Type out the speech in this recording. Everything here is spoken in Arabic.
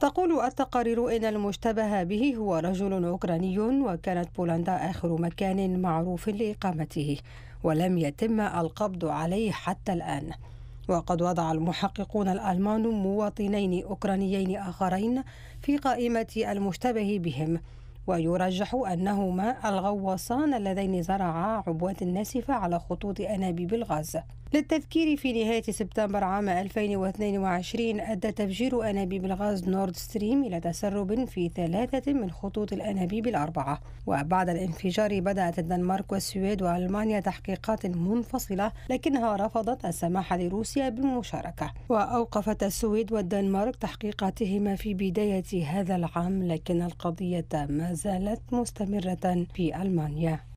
تقول التقارير إن المشتبه به هو رجل أوكراني وكانت بولندا آخر مكان معروف لإقامته ولم يتم القبض عليه حتى الآن وقد وضع المحققون الألمان مواطنين أوكرانيين آخرين في قائمة المشتبه بهم ويرجح أنهما الغواصان اللذين زرعا عبوات ناسفة على خطوط أنابيب الغاز للتذكير في نهاية سبتمبر عام 2022 أدى تفجير أنابيب الغاز نورد ستريم إلى تسرب في ثلاثة من خطوط الأنابيب الأربعة وبعد الانفجار بدأت الدنمارك والسويد وألمانيا تحقيقات منفصلة لكنها رفضت السماح لروسيا بالمشاركة وأوقفت السويد والدنمارك تحقيقاتهما في بداية هذا العام لكن القضية ما زالت مستمرة في ألمانيا